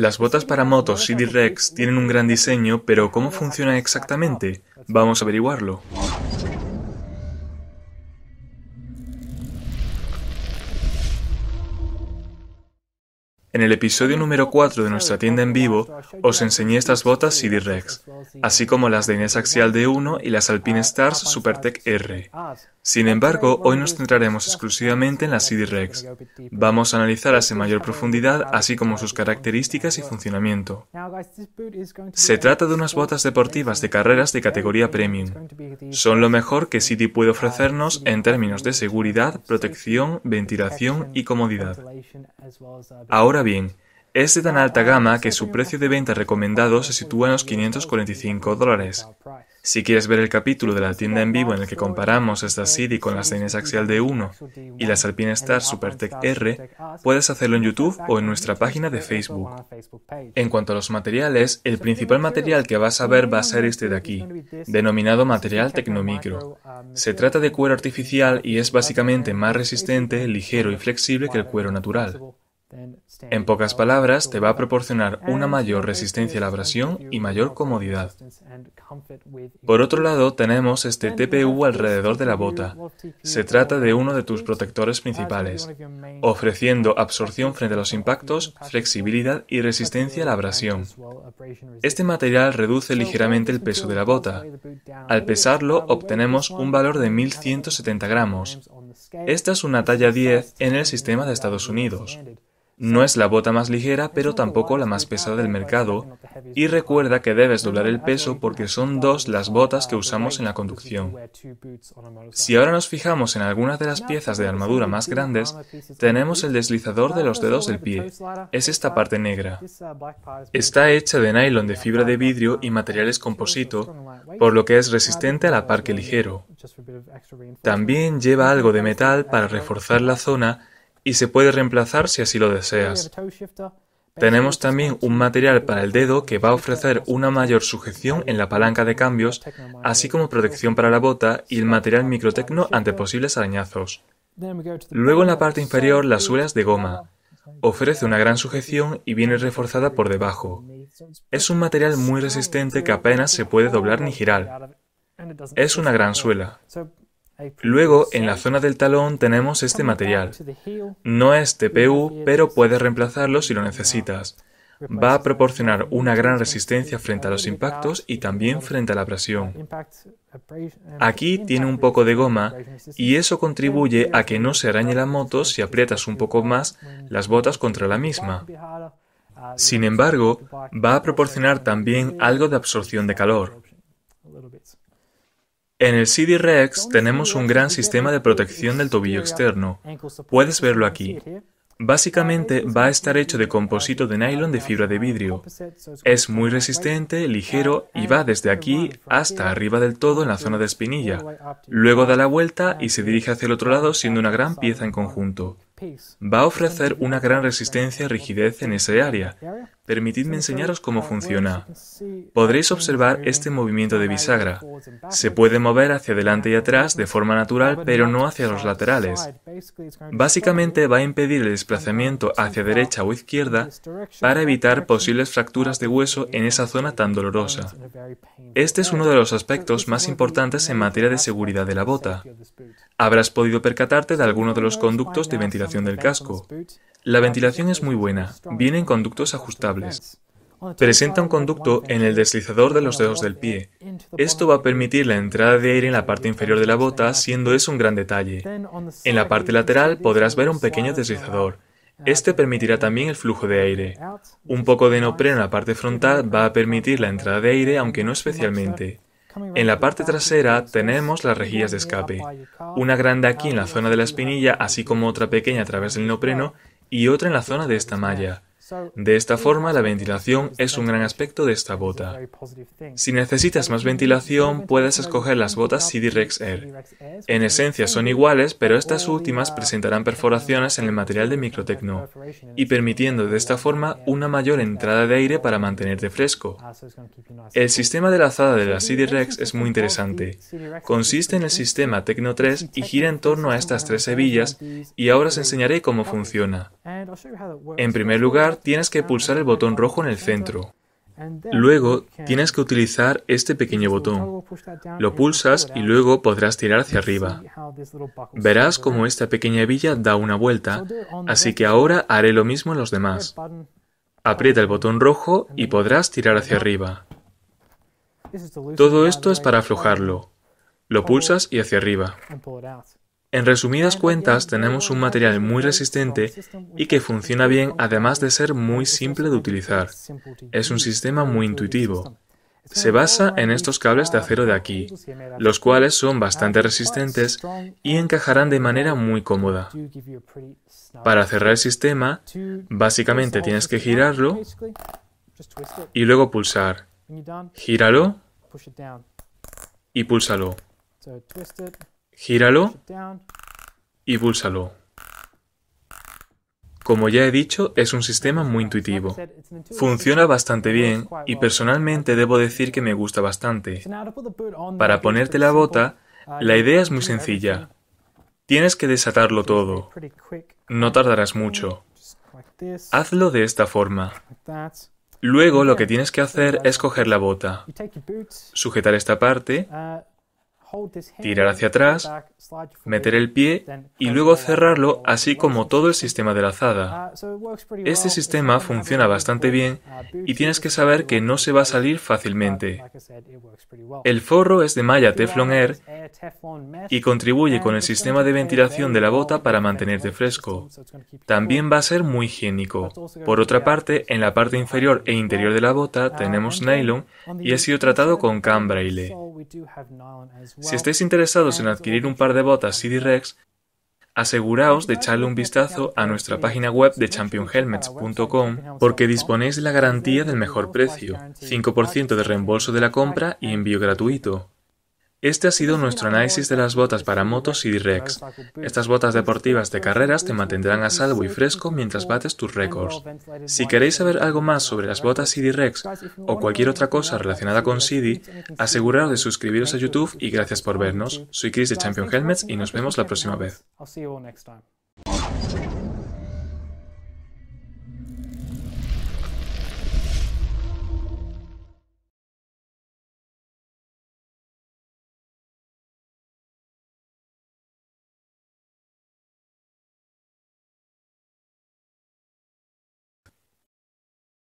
Las botas para motos CD-Rex tienen un gran diseño, pero ¿cómo funciona exactamente? Vamos a averiguarlo. En el episodio número 4 de nuestra tienda en vivo, os enseñé estas botas CD-Rex, así como las de Inés Axial D1 y las Alpine ah, Stars ah, Supertech ah, R. Sin embargo, hoy nos centraremos exclusivamente en las CD-Rex. Vamos a analizarlas en mayor profundidad, así como sus características y funcionamiento. Se trata de unas botas deportivas de carreras de categoría premium. Son lo mejor que City puede ofrecernos en términos de seguridad, protección, ventilación y comodidad. Ahora bien, es de tan alta gama que su precio de venta recomendado se sitúa en los 545 dólares. Si quieres ver el capítulo de la tienda en vivo en el que comparamos esta City con la Zenith Axial D1 y las Alpine Star SuperTech R, puedes hacerlo en YouTube o en nuestra página de Facebook. En cuanto a los materiales, el principal material que vas a ver va a ser este de aquí, denominado material Tecnomicro. Se trata de cuero artificial y es básicamente más resistente, ligero y flexible que el cuero natural. En pocas palabras, te va a proporcionar una mayor resistencia a la abrasión y mayor comodidad. Por otro lado, tenemos este TPU alrededor de la bota. Se trata de uno de tus protectores principales, ofreciendo absorción frente a los impactos, flexibilidad y resistencia a la abrasión. Este material reduce ligeramente el peso de la bota. Al pesarlo, obtenemos un valor de 1170 gramos. Esta es una talla 10 en el sistema de Estados Unidos. No es la bota más ligera, pero tampoco la más pesada del mercado. Y recuerda que debes doblar el peso porque son dos las botas que usamos en la conducción. Si ahora nos fijamos en algunas de las piezas de armadura más grandes, tenemos el deslizador de los dedos del pie. Es esta parte negra. Uh, Está hecha de nylon de fibra de vidrio y um, materiales composito, por lo que es resistente al la ligero. También lleva algo de metal para reforzar la zona y se puede reemplazar si así lo deseas. Tenemos también un material para el dedo que va a ofrecer una mayor sujeción en la palanca de cambios, así como protección para la bota y el material microtecno ante posibles arañazos. Luego en la parte inferior las suelas de goma. Ofrece una gran sujeción y viene reforzada por debajo. Es un material muy resistente que apenas se puede doblar ni girar. Es una gran suela. Luego, en la zona del talón tenemos este material. No es TPU, pero puedes reemplazarlo si lo necesitas. Va a proporcionar una gran resistencia frente a los impactos y también frente a la presión. Uh, uh, Aquí tiene un poco de goma y eso contribuye a que no se arañe la moto si aprietas un poco más las botas contra la misma. Uh, Sin embargo, va a proporcionar también algo de absorción de calor. En el CD-REX tenemos un gran sistema de protección del tobillo externo. Puedes verlo aquí. Básicamente va a estar hecho de composito de nylon de fibra de vidrio. Es muy resistente, ligero y va desde aquí hasta arriba del todo en la zona de espinilla. Luego da la vuelta y se dirige hacia el otro lado siendo una gran pieza en conjunto. Va a ofrecer una gran resistencia y rigidez en ese área, Permitidme enseñaros cómo funciona. Podréis observar este movimiento de bisagra. Se puede mover hacia adelante y atrás de forma natural, pero no hacia los laterales. Básicamente va a impedir el desplazamiento hacia derecha o izquierda para evitar posibles fracturas de hueso en esa zona tan dolorosa. Este es uno de los aspectos más importantes en materia de seguridad de la bota. Habrás podido percatarte de alguno de los conductos de ventilación del casco. La ventilación es muy buena, en conductos ajustables. Presenta un conducto en el deslizador de los dedos del pie. Esto va a permitir la entrada de aire en la parte inferior de la bota, siendo eso un gran detalle. En la parte lateral podrás ver un pequeño deslizador. Este permitirá también el flujo de aire. Un poco de nopreno en la parte frontal va a permitir la entrada de aire, aunque no especialmente. En la parte trasera tenemos las rejillas de escape, una grande aquí en la zona de la espinilla, así como otra pequeña a través del neopreno, y otra en la zona de esta malla, de esta forma, la ventilación es un gran aspecto de esta bota. Si necesitas más ventilación, puedes escoger las botas CD-Rex Air. En esencia son iguales, pero estas últimas presentarán perforaciones en el material de microtecno y permitiendo de esta forma una mayor entrada de aire para mantenerte fresco. El sistema de lazada de la CD-Rex es muy interesante. Consiste en el sistema Tecno 3 y gira en torno a estas tres hebillas y ahora os enseñaré cómo funciona. En primer lugar, tienes que pulsar el botón rojo en el centro. Luego tienes que utilizar este pequeño botón. Lo pulsas y luego podrás tirar hacia arriba. Verás como esta pequeña villa da una vuelta, así que ahora haré lo mismo en los demás. Aprieta el botón rojo y podrás tirar hacia arriba. Todo esto es para aflojarlo. Lo pulsas y hacia arriba. En resumidas cuentas, tenemos un material muy resistente y que funciona bien además de ser muy simple de utilizar. Es un sistema muy intuitivo. Se basa en estos cables de acero de aquí, los cuales son bastante resistentes y encajarán de manera muy cómoda. Para cerrar el sistema, básicamente tienes que girarlo y luego pulsar. Gíralo y púlsalo. Gíralo y búlsalo. Como ya he dicho, es un sistema muy intuitivo. Funciona bastante bien y personalmente debo decir que me gusta bastante. Para ponerte la bota, uh, la idea es muy sencilla. Tienes que desatarlo todo. No tardarás mucho. Hazlo de esta forma. Luego lo que tienes que hacer es coger la bota, sujetar esta parte uh, tirar hacia atrás, meter el pie y luego cerrarlo, así como todo el sistema de lazada. Uh, este sistema funciona bastante bien uh, y tienes que saber que no se va a salir uh, fácilmente. El forro es de malla Teflon Air y contribuye con el sistema de ventilación de la bota para mantenerte fresco. También va a ser muy higiénico. Por otra parte, en la parte inferior e interior de la bota tenemos nylon y ha sido tratado con cambraile. Si estáis interesados en adquirir un par de botas CD-Rex, aseguraos de echarle un vistazo a nuestra página web de championhelmets.com porque disponéis de la garantía del mejor precio, 5% de reembolso de la compra y envío gratuito. Este ha sido este nuestro análisis de las botas para motos cd rex. Estas botas deportivas de carreras te mantendrán a salvo y fresco mientras bates tus récords. Si queréis saber algo más sobre las botas CD Rex o cualquier otra cosa relacionada con CD, aseguraros de suscribiros a YouTube y gracias por vernos. Soy Chris de Champion Helmets y nos vemos la próxima vez.